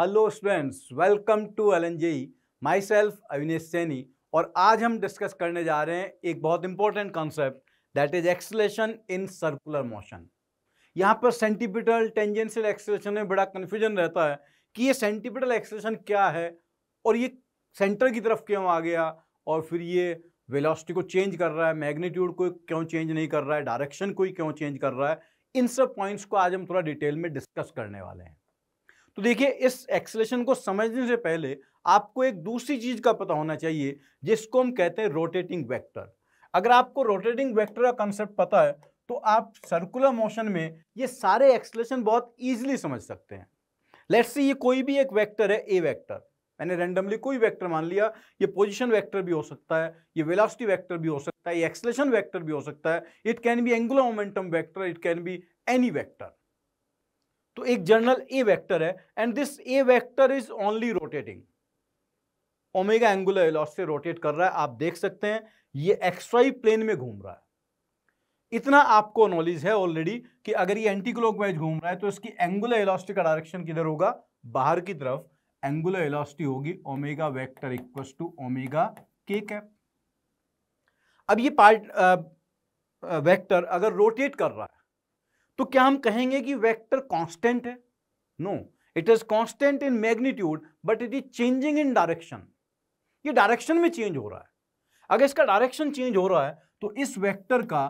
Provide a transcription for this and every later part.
Hello students welcome to L N J E myself Avinesh Saini और आज हम डिस्कस करने जा रहे हैं एक बहुत important concept that is acceleration in circular motion यहाँ पर सेंटिपिटल टेंजेंशियल एक्सलेशन में बड़ा कन्फ्यूजन रहता है कि ये सेंटिपिटल एक्सलेशन क्या है और ये सेंटर की तरफ क्यों आ गया और फिर ये वेलोसिटी को चेंज कर रहा है मैग्नीट्यूड को क्यों चेंज नहीं कर रहा है डायरेक्शन को क्यों चेंज कर रहा है इन सब पॉइंट्स को आज हम थोड़ा डिटेल में डिस्कस करने वाले हैं तो देखिए इस एक्सलेशन को समझने से पहले आपको एक दूसरी चीज़ का पता होना चाहिए जिसको हम कहते हैं रोटेटिंग वेक्टर अगर आपको रोटेटिंग वेक्टर का कंसेप्ट पता है तो आप सर्कुलर मोशन में ये सारे एक्सलेशन बहुत ईजिली समझ सकते हैं लेट्स से ये कोई भी एक वैक्टर है ए वैक्टर मैंने रेंडमली कोई वैक्टर मान लिया ये पोजिशन वैक्टर भी हो सकता है ये वेलोसिटी वैक्टर भी हो सकता है ये एक्सलेशन वैक्टर भी हो सकता है it can be angular momentum vector it can be any vector तो एक जनरल ए वेक्टर है and this A vector is only rotating omega angular velocity से रोटेट कर रहा है आप देख सकते हैं ये एक्सवाई प्लेन में घूम रहा है इतना आपको नॉलेज है ऑलरेडी कि अगर ये एंटी क्लॉक वाइज घूम रहा है तो इसकी एंगुलर इलास्टिक का डायरेक्शन किधर होगा बाहर की तरफ एंगुलर इलास्टी होगी omega vector equal to omega के कैप अब ये पार्ट वेक्टर अगर रोटेट कर रहा है तो क्या हम कहेंगे कि वेक्टर कांस्टेंट है no it is constant in magnitude but it is changing in direction ये डायरेक्शन में चेंज हो रहा है अगर इसका डायरेक्शन चेंज हो रहा है तो इस वेक्टर का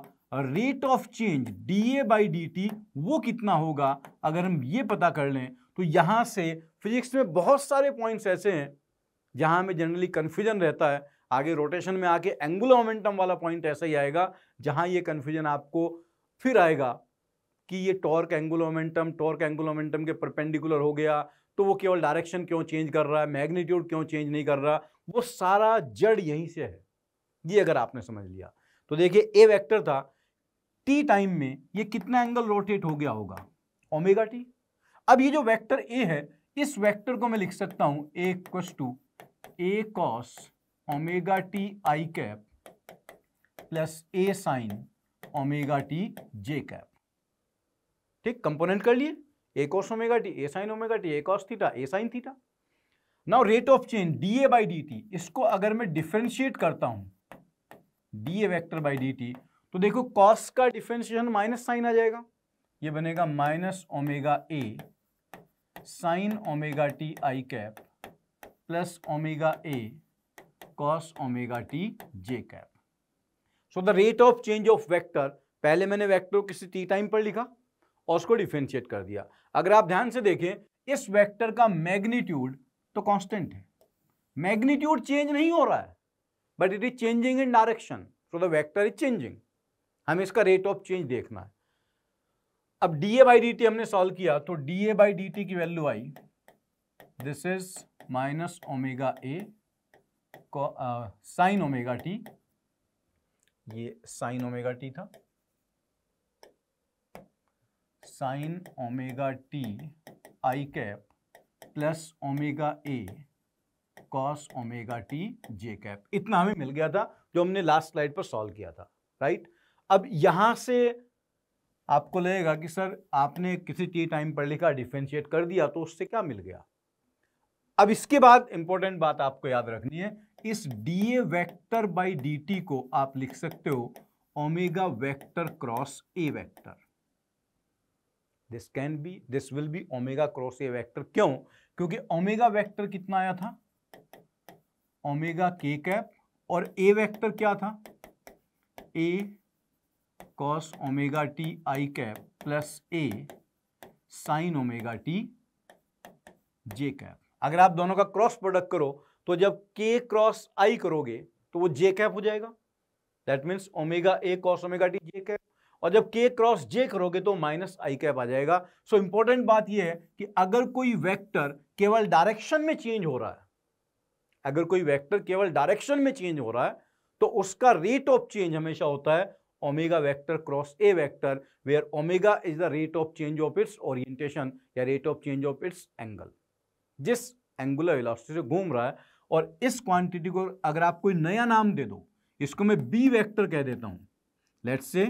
rate of change D A by D T वो कितना होगा अगर हम ये पता कर लें तो यहाँ से फिजिक्स में बहुत सारे पॉइंट्स ऐसे हैं जहाँ हमें जनरली कन्फ्यूजन रहता है आगे रोटेशन में आके एंगुलर मोमेंटम वाला पॉइंट ऐसा ही आएगा जहाँ ये कन्फ्यूजन आपको फिर आएगा कि ये टॉर्क एंगुलोमेंटम टॉर्क एंगुलोमेंटम के परपेंडिकुलर हो गया तो वो केवल डायरेक्शन क्यों चेंज कर रहा है मैग्नीट्यूड क्यों चेंज नहीं कर रहा वो सारा जड़ यहीं से है ये अगर आपने समझ लिया तो देखिए ए वेक्टर था टी टाइम में ये कितना एंगल रोटेट हो गया होगा ओमेगा टी अब ये जो वेक्टर ए है इस वेक्टर को मैं लिख सकता हूं A equals to A cos omega T I cap plus A sine omega T J cap ठीक कंपोनेंट कर लिए A cos omega T A sine omega T A cos theta A sine theta now rate of change D A by D T इसको अगर मैं differentiate करता हूं D A vector by D T तो देखो cos का differentiation minus sign आ जाएगा ये बनेगा minus omega A sine omega T I cap plus omega A cos omega T J cap so the rate of change of vector पहले मैंने vector किसी T time पर लिखा और उसको डिफ्रेंशिएट कर दिया अगर आप ध्यान से देखें इस वेक्टर का मैग्नीट्यूड तो कांस्टेंट है मैग्नीट्यूड चेंज नहीं हो रहा है but it is changing in direction so the vector is changing हमें इसका रेट ऑफ चेंज देखना है अब D A by D T हमने सॉल्व किया तो D A by D T की वैल्यू आई this is minus omega A sine omega T ये साइन ओमेगा टी था sine omega T I cap plus omega A cos omega T J cap इतना हमें मिल गया था जो हमने लास्ट स्लाइड पर सॉल्व किया था राइट अब यहां से आपको लगेगा कि सर आपने किसी टी टाइम पर लिखा डिफ्रेंशिएट कर दिया तो उससे क्या मिल गया अब इसके बाद इंपॉर्टेंट बात आपको याद रखनी है इस D A vector by D T को आप लिख सकते हो omega vector cross A vector this can be this will be omega cross A vector क्यों क्योंकि ओमेगा वेक्टर कितना आया था ओमेगा के कैप और ए वेक्टर क्या था A cos omega T I cap plus A sine omega T J cap अगर आप दोनों का क्रॉस प्रोडक्ट करो तो जब के क्रॉस आई करोगे तो वो जे कैप हो जाएगा that means omega A cos omega T J cap और जब के क्रॉस जे करोगे तो माइनस आई कैप आ जाएगा सो so, इंपॉर्टेंट बात यह है कि अगर कोई वेक्टर केवल डायरेक्शन में चेंज हो रहा है अगर कोई वेक्टर केवल डायरेक्शन में चेंज हो रहा है तो उसका रेट ऑफ चेंज हमेशा होता है omega vector cross A vector where omega is the rate of change of its orientation या rate of change of its angle जिस एंगुलर वेलोसिटी से घूम रहा है और इस क्वांटिटी को अगर आप कोई नया नाम दे दो इसको मैं बी वेक्टर कह देता हूं लेट्स से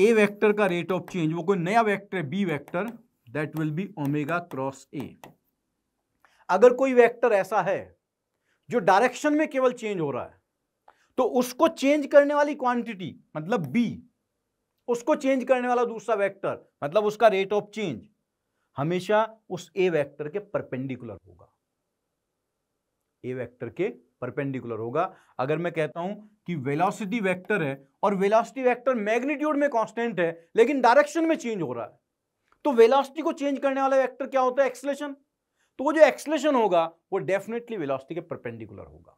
ए वेक्टर का रेट ऑफ चेंज वो कोई नया vector B vector that will be omega cross A अगर कोई वेक्टर ऐसा है जो डायरेक्शन में केवल चेंज हो रहा है तो उसको चेंज करने वाली क्वांटिटी मतलब बी उसको चेंज करने वाला दूसरा वेक्टर मतलब उसका रेट ऑफ चेंज हमेशा उस ए वेक्टर के परपेंडिकुलर होगा ए वेक्टर के परपेंडिकुलर होगा अगर मैं कहता हूं कि वेलोसिटी वेक्टर है और वेलोसिटी वेक्टर मैग्नीट्यूड में कांस्टेंट है लेकिन डायरेक्शन में चेंज हो रहा है तो वेलोसिटी को चेंज करने वाला वेक्टर क्या होता है एक्सलेशन तो वो जो एक्सलेशन होगा वो डेफिनेटली वेलोसिटी के परपेंडिकुलर होगा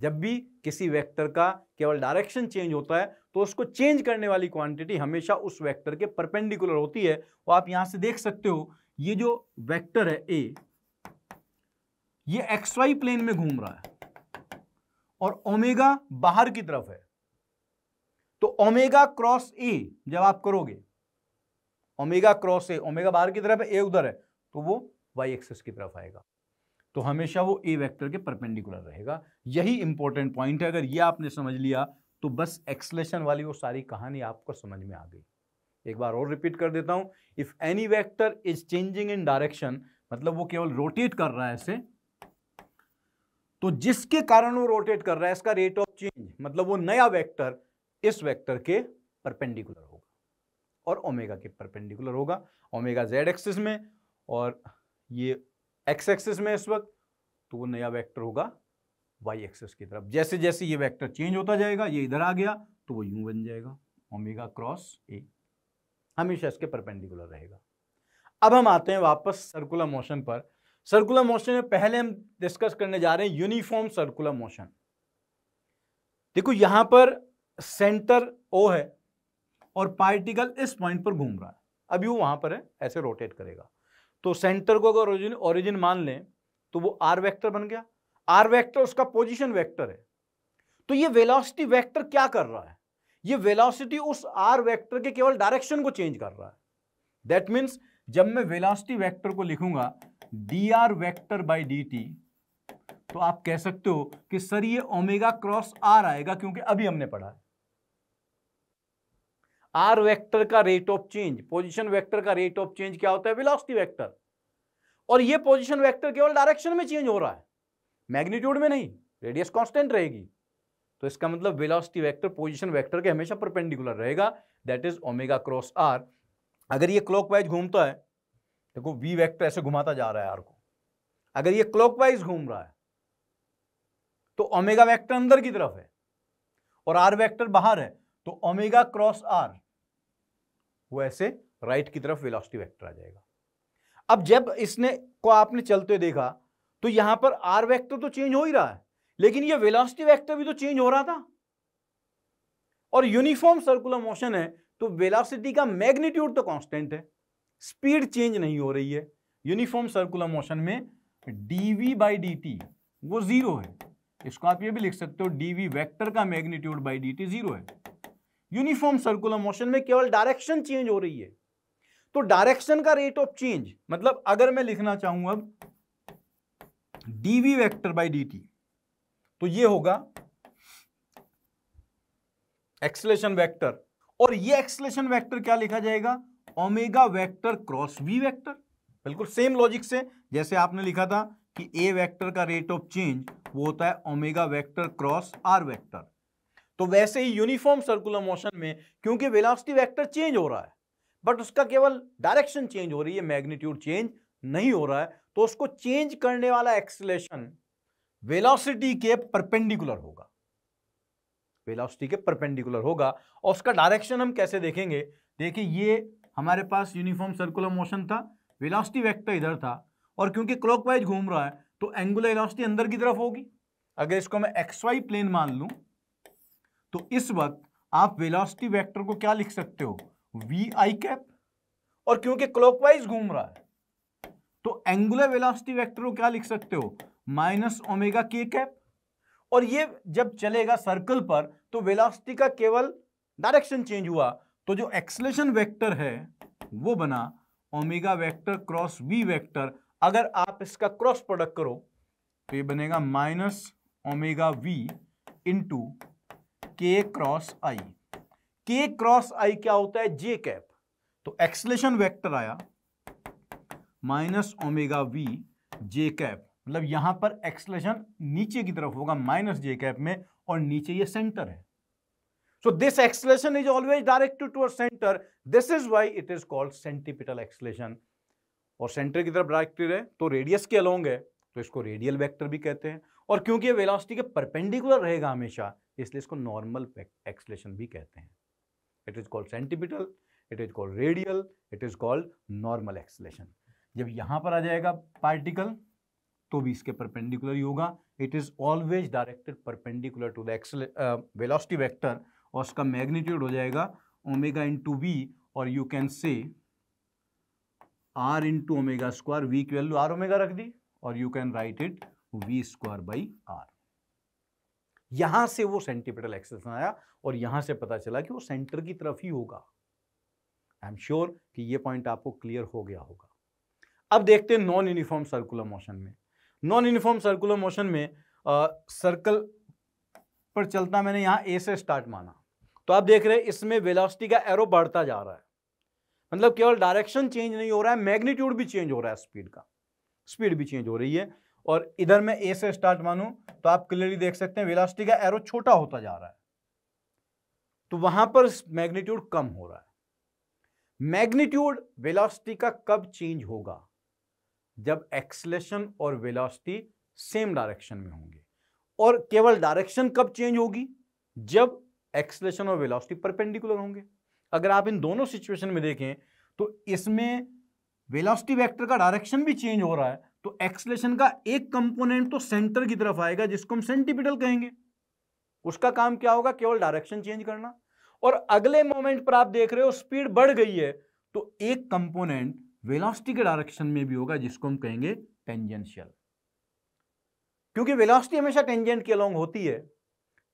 जब भी किसी वेक्टर का केवल डायरेक्शन चेंज होता है तो उसको चेंज करने वाली क्वांटिटी हमेशा उस वेक्टर के परपेंडिकुलर होती है और आप यहां से देख सकते हो ये जो वेक्टर है ए ये एक्स वाई प्लेन में घूम रहा है और ओमेगा बाहर की तरफ है तो ओमेगा क्रॉस ए जब आप करोगे ओमेगा क्रॉस ए ओमेगा बाहर की तरफ है ए उधर है तो वो वाई एक्सेस की तरफ आएगा तो हमेशा वो ए वेक्टर के परपेंडिकुलर रहेगा यही इंपॉर्टेंट पॉइंट है अगर ये आपने समझ लिया तो बस एक्सलेशन वाली वो सारी कहानी आपको समझ में आ गई एक बार और रिपीट कर देता हूं if any vector is changing in direction मतलब वो केवल रोटेट कर रहा है इसे तो जिसके कारण वो रोटेट कर रहा है इसका रेट ऑफ चेंज मतलब वो नया वेक्टर इस वेक्टर के परपेंडिकुलर होगा और ओमेगा के परपेंडिकुलर होगा ओमेगा जेड एक्सिस में और ये एक्स एक्सिस में इस वक्त तो वो नया वेक्टर होगा वाई एक्सिस की तरफ जैसे जैसे ये वेक्टर चेंज होता जाएगा ये इधर आ गया तो वो यूं बन जाएगा ओमेगा क्रॉस ए हमेशा इसके परपेंडिकुलर रहेगा अब हम आते हैं वापस सर्कुलर मोशन पर सर्कुलर मोशन में पहले हम डिस्कस करने जा रहे हैं यूनिफॉर्म सर्कुलर मोशन देखो यहां पर सेंटर ओ है और पार्टिकल इस पॉइंट पर घूम रहा है अभी वो वहां पर है ऐसे रोटेट करेगा तो सेंटर को अगर ओरिजिन ओरिजिन मान लें तो वो आर वेक्टर बन गया आर वेक्टर उसका पोजीशन वेक्टर है तो ये वेलोसिटी वेक्टर क्या कर रहा है ये वेलोसिटी उस आर वेक्टर के केवल डायरेक्शन को चेंज कर रहा है दैट मीन्स जब मैं वेलासिटी वेक्टर को लिखूंगा D R vector by D T तो आप कह सकते हो कि सर ये ओमेगा क्रॉस आर आएगा क्योंकि अभी हमने पढ़ा आर वेक्टर का rate of change position vector का रेट ऑफ चेंज क्या होता है वेलोसिटी वेक्टर और ये पोजीशन वेक्टर केवल डायरेक्शन में चेंज हो रहा है मैग्नीट्यूड में नहीं रेडियस कांस्टेंट रहेगी तो इसका मतलब वेलोसिटी वेक्टर पोजीशन वेक्टर के हमेशा परपेंडिकुलर रहेगा that is omega cross R अगर ये क्लॉकवाइज घूमता है देखो वी वेक्टर ऐसे घुमाता जा रहा है आर को अगर ये क्लॉकवाइज घूम रहा है तो ओमेगा वेक्टर अंदर की तरफ है और आर वेक्टर बाहर है तो ओमेगा क्रॉस आर वो ऐसे राइट की तरफ वेलोसिटी वेक्टर आ जाएगा अब जब इसने को आपने चलते देखा तो यहां पर आर वेक्टर तो चेंज हो ही रहा है लेकिन ये वेलोसिटी वेक्टर भी तो चेंज हो रहा था और यूनिफॉर्म सर्कुलर मोशन है तो वेलासिटी का मैग्नीट्यूड तो कॉन्स्टेंट है स्पीड चेंज नहीं हो रही है यूनिफॉर्म सर्कुलर मोशन में D we by D T वो जीरो है इसको आप ये भी लिख सकते हो डी वी वैक्टर का magnitude by D T zero है यूनिफॉर्म सर्कुलर मोशन में केवल डायरेक्शन चेंज हो रही है तो डायरेक्शन का रेट ऑफ चेंज मतलब अगर मैं लिखना चाहूं अब डीवी वेक्टर बाई डी तो ये होगा एक्सलेशन वेक्टर और ये एक्सलेशन वेक्टर क्या लिखा जाएगा omega vector cross we vector बिल्कुल सेम लॉजिक से जैसे आपने लिखा था कि ए वेक्टर का रेट ऑफ चेंज वो होता है omega vector cross R vector तो वैसे ही यूनिफॉर्म सर्कुलर मोशन में क्योंकि वेलोसिटी वेक्टर चेंज हो रहा है बट उसका केवल डायरेक्शन चेंज हो रही है मैग्नीट्यूड चेंज नहीं हो रहा है तो उसको चेंज करने वाला एक्सलेशन वेलोसिटी के परपेंडिकुलर होगा वेलोसिटी के परपेंडिकुलर होगा और उसका डायरेक्शन हम कैसे देखेंगे देखिए ये हमारे पास यूनिफॉर्म सर्कुलर मोशन था वेलोसिटी वेक्टर इधर था और क्योंकि क्लॉकवाइज घूम रहा है तो एंगुलर वेलोसिटी अंदर की तरफ होगी अगर इसको मैं एक्स वाई प्लेन मान लूं तो इस वक्त आप वेलोसिटी वेक्टर को क्या लिख सकते हो वी आई कैप और क्योंकि क्लॉकवाइज घूम रहा है तो एंगुलर वेलोसिटी वेक्टर को क्या लिख सकते हो माइनस ओमेगा के कैप और ये जब चलेगा सर्कल पर तो वेलोसिटी का केवल डायरेक्शन चेंज हुआ तो जो एक्सलेशन वेक्टर है वो बना omega vector cross we vector अगर आप इसका क्रॉस प्रोडक्ट करो तो ये बनेगा minus omega v into k cross i k cross i क्या होता है जे कैप तो एक्सलेशन वेक्टर आया minus omega v j cap मतलब यहाँ पर एक्सलेशन नीचे की तरफ होगा माइनस जे कैप में और नीचे ये सेंटर है so this acceleration is always directed to centre this is why it is called centripetal acceleration और सेंटर की तरफ डायरेक्टेड है तो रेडियस के अलोंग है तो इसको रेडियल वेक्टर भी कहते हैं और क्योंकि ये वेलोसिटी के परपेंडिकुलर रहेगा हमेशा इसलिए इसको नॉर्मल एक्सलेशन भी कहते हैं it is called centripetal it is called radial it is called normal acceleration जब यहां पर आ जाएगा पार्टिकल तो भी इसके परपेंडिकुलर ही होगा it is always directed perpendicular to the axle velocity vector और उसका मैग्नीट्यूड हो जाएगा ओमेगा इंटू वी और you can say r into omega square v की वैल्यू आर ओमेगा रख दी और you can write it v square by r यहां से वो सेंटीपिटल एक्सेलेशन आया और यहां से पता चला कि वो सेंटर की तरफ ही होगा आई एम श्योर कि ये पॉइंट आपको क्लियर हो गया होगा अब देखते हैं नॉन यूनिफॉर्म सर्कुलर मोशन में नॉन यूनिफॉर्म सर्कुलर मोशन में सर्कल पर चलता मैंने यहाँ ए से स्टार्ट माना तो आप देख रहे हैं इसमें वेलोसिटी का एरो बढ़ता जा रहा है मतलब केवल डायरेक्शन चेंज नहीं हो रहा है मैग्नीट्यूड भी चेंज हो रहा है स्पीड का स्पीड भी चेंज हो रही है और इधर मैं ए से स्टार्ट मानूं तो आप क्लियरली देख सकते हैं वेलोसिटी का एरो छोटा होता जा रहा है तो वहां पर मैग्नीट्यूड कम हो रहा है मैग्नीट्यूड वेलोसिटी का कब चेंज होगा जब एक्सलेशन और वेलोसिटी सेम डायरेक्शन में होंगे और केवल डायरेक्शन कब चेंज होगी जब एक्सलेशन और वेलोसिटी परपेंडिकुलर होंगे अगर आप इन दोनों सिचुएशन में देखें तो इसमें वेलोसिटी वेक्टर का डायरेक्शन भी चेंज हो रहा है तो एक्सलेशन का एक कंपोनेंट तो सेंटर की तरफ आएगा जिसको हम सेंटिपिटल कहेंगे उसका काम क्या होगा केवल डायरेक्शन चेंज करना और अगले मोमेंट पर आप देख रहे हो स्पीड बढ़ गई है तो एक कंपोनेंट वेलोसिटी के डायरेक्शन में भी होगा जिसको हम कहेंगे टेंजेंशियल क्योंकि वेलोसिटी हमेशा टेंजेंट के अलोंग होती है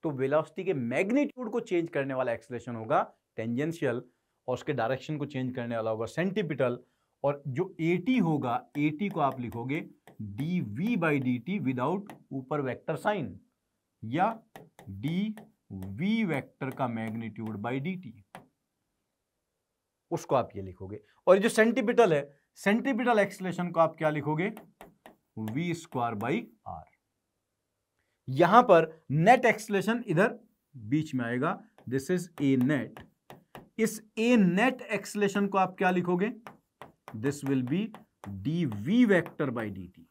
तो वेलोसिटी के मैग्नीट्यूड को चेंज करने वाला एक्सलेशन होगा टेंजेंशियल और उसके डायरेक्शन को चेंज करने वाला होगा सेंटिपिटल और जो 80 होगा 80 को आप लिखोगे d we by D t without ऊपर वैक्टर साइन या डी वी वैक्टर का मैग्नीट्यूड बाई डी टी उसको आप ये लिखोगे और जो सेंटीपिटल है सेंटीपिटल एक्सलेशन को आप क्या लिखोगे वी स्क्वायर बाई आर यहां पर नेट एक्सलेशन इधर बीच में आएगा दिस इज ए नेट इस ए नेट एक्सलेशन को आप क्या लिखोगे this will be d we vector by D t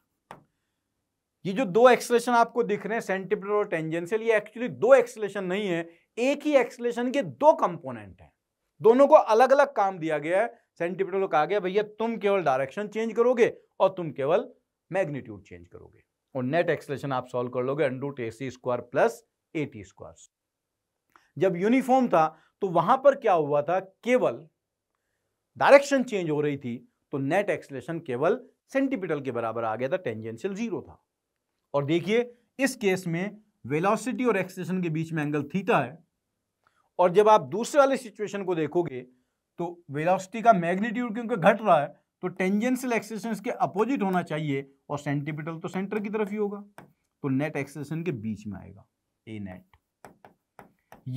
ये जो दो एक्सलेशन आपको दिख रहे हैं सेंटीपिटल और टेंजेंशियल ये एक्चुअली दो एक्सलेशन नहीं है एक ही एक्सलेशन के दो कंपोनेंट हैं दोनों को अलग अलग काम दिया गया है सेंटीमीटर को कहा गया भैया तुम केवल डायरेक्शन चेंज करोगे और तुम केवल मैग्नीट्यूड चेंज करोगे और नेट एक्सलेशन आप सॉल्व कर लोगे under root a c square plus a t square जब यूनिफॉर्म था तो वहां पर क्या हुआ था केवल डायरेक्शन चेंज हो रही थी तो नेट एक्सलेशन केवल सेंटीपीटल के बराबर आ गया था टेंजेंशियल जीरो था और देखिए इस केस में वेलोसिटी और एक्सलेशन के बीच में एंगल थीटा है और जब आप दूसरे वाले सिचुएशन को देखोगे तो वेलोसिटी का मैग्नीट्यूड क्योंकि घट रहा है तो टेंजेंशियल एक्सेशन के अपोजिट होना चाहिए और सेंटिपिटल तो सेंटर की तरफ ही होगा तो नेट एक्सेशन के बीच में आएगा ए नेट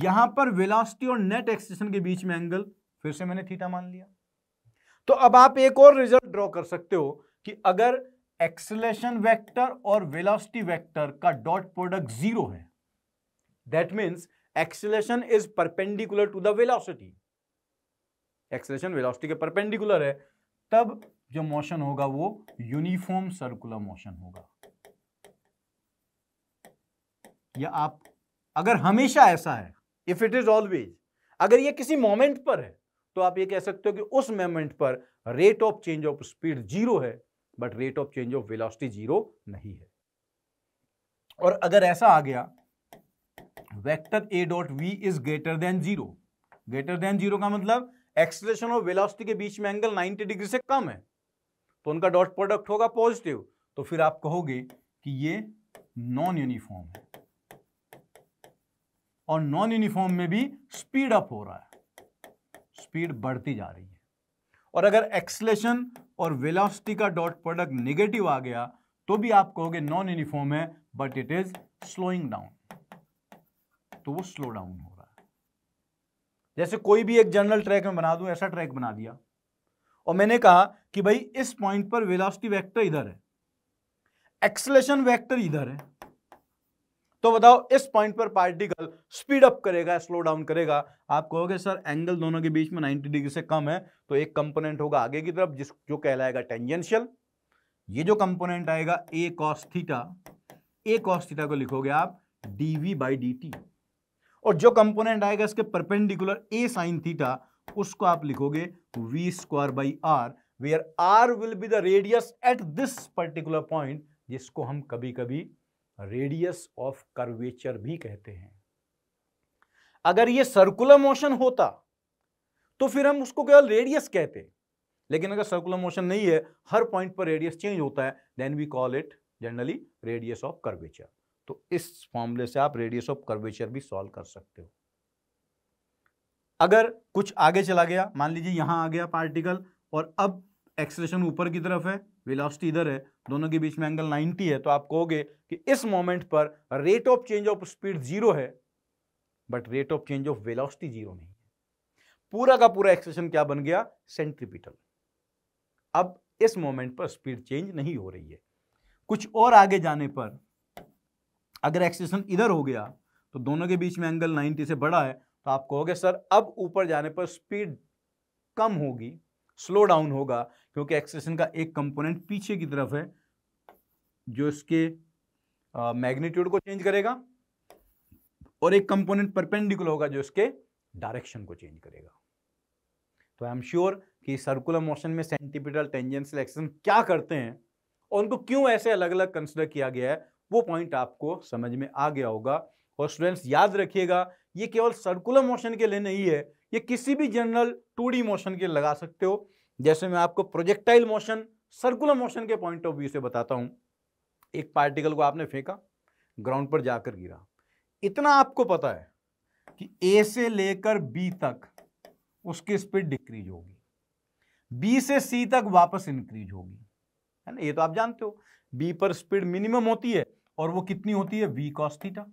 यहां पर वेलोसिटी और नेट एक्सेशन के बीच में एंगल फिर से मैंने थीटा मान लिया तो अब आप एक और रिजल्ट ड्रॉ कर सकते हो कि अगर एक्सेलेशन वेक्टर और वेलोसिटी वेक्टर का डॉट प्रोडक्ट जीरो है that means acceleration is perpendicular to the velocity acceleration velocity के परपेंडिकुलर है तब जो मोशन होगा वो यूनिफॉर्म सर्कुलर मोशन होगा या आप अगर हमेशा ऐसा है इफ इट इज ऑलवेज अगर ये किसी मोमेंट पर है तो आप ये कह सकते हो कि उस मोमेंट पर rate of change of speed zero है but rate of change of velocity zero नहीं है और अगर ऐसा आ गया vector a dot v is greater than zero greater than zero का मतलब एक्सलेशन और वेलोसिटी के बीच में एंगल 90 डिग्री से कम है तो उनका डॉट प्रोडक्ट होगा पॉजिटिव तो फिर आप कहोगे कि ये नॉन यूनिफॉर्म है और नॉन यूनिफॉर्म में भी स्पीड अप हो रहा है स्पीड बढ़ती जा रही है और अगर एक्सलेशन और वेलोसिटी का डॉट प्रोडक्ट नेगेटिव आ गया तो भी आप कहोगे नॉन यूनिफॉर्म है but it is slowing down तो वो स्लो डाउन हो रहा है जैसे कोई भी एक जनरल ट्रैक में बना दू ऐसा ट्रैक बना दिया और मैंने कहा कि भाई इस पॉइंट पर वेलोसिटी वेक्टर इधर है एक्सलेशन वेक्टर इधर है तो बताओ इस पॉइंट पर पार्टिकल स्पीड अप करेगा स्लो डाउन करेगा आप कहोगे सर एंगल दोनों के बीच में 90 डिग्री से कम है तो एक कंपोनेंट होगा आगे की तरफ जिस जो कहलाएगा टेंजेंशियल ये जो कंपोनेंट आएगा ए कॉस्थीटा ए कॉस्थीटा को लिखोगे आप डीवी बाई डी टी और जो कंपोनेंट आएगा इसके परपेंडिकुलर ए साइन थीटा उसको आप लिखोगे v square by r where r will be the radius at this particular point जिसको हम कभी कभी रेडियस ऑफ कर्वेचर भी कहते हैं अगर ये सर्कुलर मोशन होता तो फिर हम उसको केवल रेडियस कहते लेकिन अगर सर्कुलर मोशन नहीं है हर पॉइंट पर रेडियस चेंज होता है then we call it generally radius of curvature तो इस फॉर्मूले से आप रेडियस ऑफ कर्वेचर भी सॉल्व कर सकते हो अगर कुछ आगे चला गया मान लीजिए यहां आ गया पार्टिकल और अब एक्सलेशन ऊपर की तरफ है वेलोसिटी इधर है दोनों के बीच में एंगल 90 है तो आप कहोगे कि इस मोमेंट पर rate of change of speed zero है but rate of change of velocity zero नहीं है पूरा का पूरा एक्सलेशन क्या बन गया सेंट्रीपिटल अब इस मोमेंट पर स्पीड चेंज नहीं हो रही है कुछ और आगे जाने पर अगर एक्सेशन इधर हो गया तो दोनों के बीच में एंगल 90 से बड़ा है तो आप कहोगे सर अब ऊपर जाने पर स्पीड कम होगी स्लो डाउन होगा क्योंकि एक्सेशन का एक कंपोनेंट पीछे की तरफ है जो इसके मैग्नीट्यूड को चेंज करेगा और एक कंपोनेंट परपेंडिकुलर होगा जो इसके डायरेक्शन को चेंज करेगा तो आई एम श्योर कि सर्कुलर मोशन में सेंटिपिटल टेंजेंशियल एक्सटेंशन क्या करते हैं और उनको क्यों ऐसे अलग अलग कंसिडर किया गया है वो पॉइंट आपको समझ में आ गया होगा और स्टूडेंट्स याद रखिएगा ये केवल सर्कुलर मोशन के लिए नहीं है ये किसी भी जनरल टू मोशन के लगा सकते हो जैसे मैं आपको प्रोजेक्टाइल मोशन सर्कुलर मोशन के पॉइंट ऑफ व्यू से बताता हूँ एक पार्टिकल को आपने फेंका ग्राउंड पर जाकर गिरा इतना आपको पता है कि ए से लेकर बी तक उसकी स्पीड डिक्रीज होगी बी से सी तक वापस इंक्रीज होगी है ना ये तो आप जानते हो बी पर स्पीड मिनिमम होती है और वो कितनी होती है वी कॉस थीटा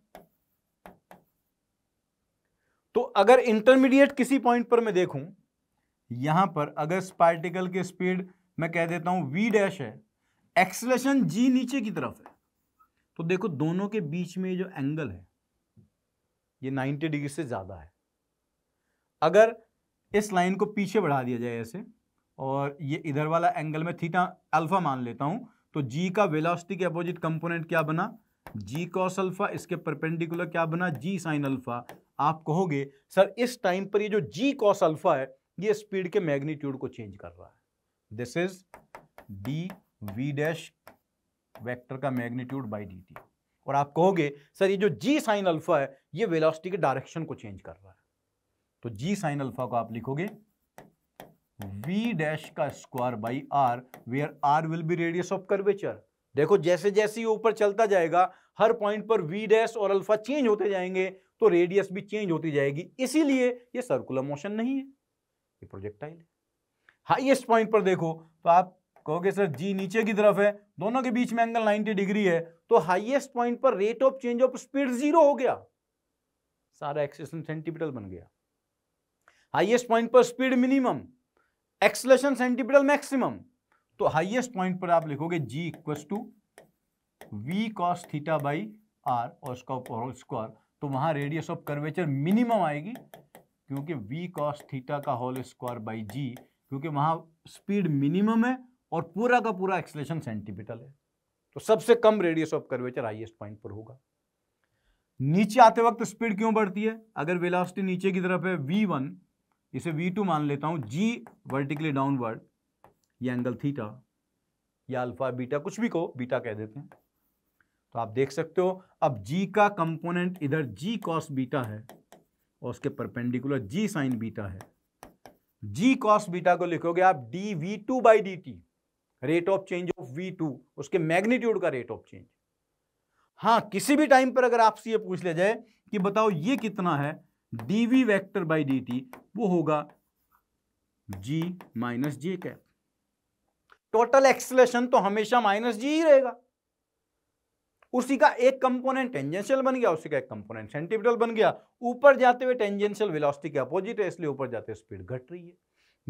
तो अगर इंटरमीडिएट किसी पॉइंट पर मैं देखूं यहां पर अगर पार्टिकल की स्पीड मैं कह देता हूं वी डैश है एक्सलेशन जी नीचे की तरफ है तो देखो दोनों के बीच में जो एंगल है ये 90 डिग्री से ज़्यादा है अगर इस लाइन को पीछे बढ़ा दिया जाए ऐसे और ये इधर वाला एंगल में थीटा अल्फा मान लेता हूं तो जी का वेलोसिटी के अपोजिट कंपोनेंट क्या बना जी कॉस अल्फा इसके परपेंडिकुलर क्या बना जी साइन अल्फा आप कहोगे सर इस टाइम पर ये जो जी कॉस अल्फा है ये स्पीड के मैग्नीट्यूड को चेंज कर रहा है this is d v dash vector का मैग्नीट्यूड बाई डी टी और आप कहोगे सर ये जो जी साइन अल्फा है ये वेलोसिटी के डायरेक्शन को चेंज कर रहा है तो जी साइन अल्फा को आप लिखोगे v डैश का square by r where r will be radius of curvature देखो जैसे जैसे ऊपर चलता जाएगा हर पॉइंट पर v डैश और अल्फा चेंज होते जाएंगे तो रेडियस भी चेंज होती जाएगी इसीलिए ये सर्कुलर मोशन नहीं है ये प्रोजेक्टाइल है हाईएस्ट पॉइंट पर देखो तो आप कहोगे सर जी नीचे की तरफ है दोनों के बीच में एंगल 90 डिग्री है तो हाईएस्ट पॉइंट पर rate of change of speed zero हो गया सारा एक्सेशन सेंटीपिटल बन गया हाईएस्ट पॉइंट पर speed minimum acceleration centripetal maximum तो हाईएस्ट पॉइंट पर आप लिखोगे g equal to v cos theta by r और इसका स्क्वायर तो वहां रेडियस ऑफ कर्वेचर मिनिमम आएगी क्योंकि वी कॉस थीटा का होल स्क्वायर बाई जी क्योंकि वहां स्पीड मिनिमम है और पूरा का पूरा एक्सलेशन सेंटीपिटल है तो सबसे कम radius of curvature highest point पर होगा नीचे आते वक्त स्पीड क्यों बढ़ती है अगर वेलोसिटी नीचे की तरफ है वी इसे वी टू मान लेता हूं जी वर्टिकली डाउनवर्ड ये एंगल थीटा या अल्फा बीटा कुछ भी को बीटा कह देते हैं तो आप देख सकते हो अब जी का कंपोनेंट इधर जी कॉस बीटा है और उसके परपेंडिकुलर जी साइन बीटा है जी कॉस बीटा को लिखोगे आप d v two by D t rate of change of v two उसके मैग्नीट्यूड का रेट ऑफ चेंज हाँ किसी भी टाइम पर अगर आपसे ये पूछ लिया जाए कि बताओ ये कितना है d we vector by D T वो होगा g minus j cap total acceleration तो हमेशा माइनस जी ही रहेगा उसी का एक कंपोनेंट टेंजेंशियल बन गया उसी का एक कंपोनेंट सेंटिपिटल बन गया ऊपर जाते हुए टेंजेंशियल वेलोसिटी के अपोजिट है इसलिए ऊपर जाते हुए स्पीड घट रही है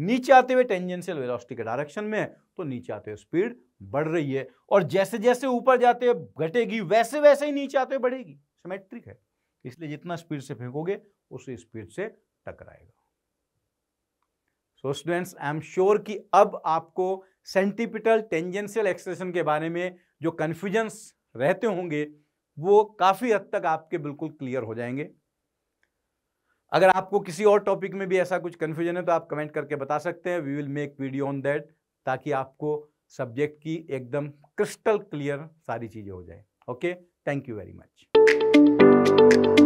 नीचे आते हुए टेंजेंशियल वेलोसिटी के डायरेक्शन में है तो नीचे आते हुए स्पीड बढ़ रही है और जैसे जैसे ऊपर जाते हुए घटेगी वैसे वैसे ही नीचे आते हुए बढ़ेगी सिमेट्रिक है इसलिए जितना स्पीड से फेंकोगे उस स्पीड से टकराएगा so students I am sure कि अब आपको सेंटिपिटल टेंजेंशियल एक्सलेशन के बारे में जो कन्फ्यूजन्स रहते होंगे वो काफ़ी हद तक आपके बिल्कुल क्लियर हो जाएंगे अगर आपको किसी और टॉपिक में भी ऐसा कुछ कन्फ्यूजन है तो आप कमेंट करके बता सकते हैं we will make video on that ताकि आपको सब्जेक्ट की एकदम क्रिस्टल क्लियर सारी चीज़ें हो जाए okay thank you very much Thank you.